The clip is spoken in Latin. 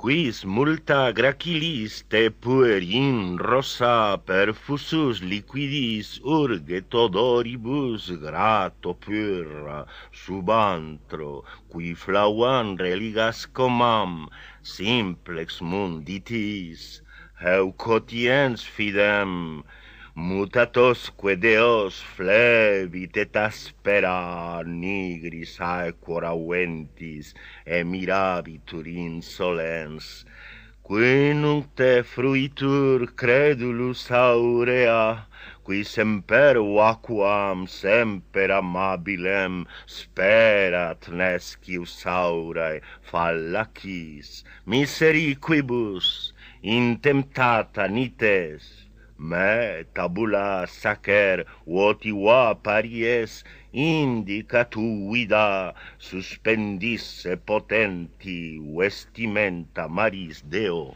quis multa gracilis te puer in rosa perfusus liquidis urget odoribus grato purra subantro qui flauan religas comam simplex munditis heu cotiens fidem mutatos deos flevit et aspera nigris aequor auentis e mirabitur insolens, qui nunc te fruitur credulus aurea, qui semper vacuam, semper amabilem, sperat nescius aurae fallacis, misericuibus, intemptata nites, Mais tabula saquer otiwa pariès indicatuda suspendisse se potenti estimentnta mariso.